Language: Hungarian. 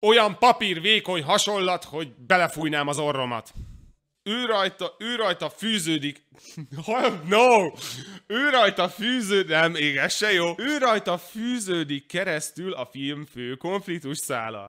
Olyan papír vékony hasonlat, hogy belefújnám az orromat. Ő rajta, ő rajta fűződik... no! Ő rajta fűződik... Nem, igen, se jó. Ő rajta fűződik keresztül a film fő konfliktus szála.